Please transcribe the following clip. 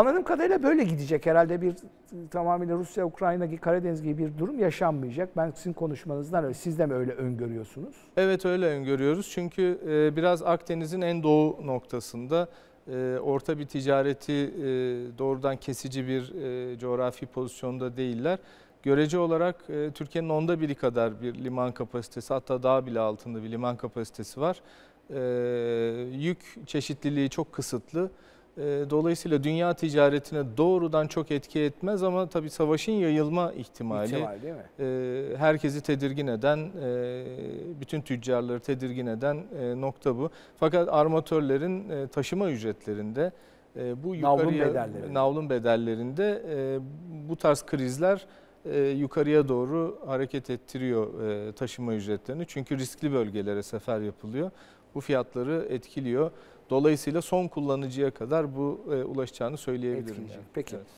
Anladığım kadarıyla böyle gidecek herhalde bir tamamıyla Rusya, Ukrayna, gibi Karadeniz gibi bir durum yaşanmayacak. Ben sizin konuşmanızdan öyle, siz de mi öyle öngörüyorsunuz? Evet öyle öngörüyoruz çünkü e, biraz Akdeniz'in en doğu noktasında e, orta bir ticareti e, doğrudan kesici bir coğrafi pozisyonda değiller. Görece olarak Türkiye'nin onda biri kadar bir liman kapasitesi hatta daha bile altında bir liman kapasitesi var. Yük çeşitliliği çok kısıtlı. Ee, dolayısıyla dünya ticaretine doğrudan çok etki etmez ama tabii savaşın yayılma ihtimali İhtimal, değil mi? E, herkesi tedirgin eden, e, bütün tüccarları tedirgin eden e, nokta bu. Fakat armatörlerin taşıma ücretlerinde bu yukarıya, navlun bedellerinde, navlun bedellerinde bu tarz krizler yukarıya doğru hareket ettiriyor taşıma ücretlerini. Çünkü riskli bölgelere sefer yapılıyor bu fiyatları etkiliyor. Dolayısıyla son kullanıcıya kadar bu e, ulaşacağını söyleyebilirim. Yani. Peki. Evet.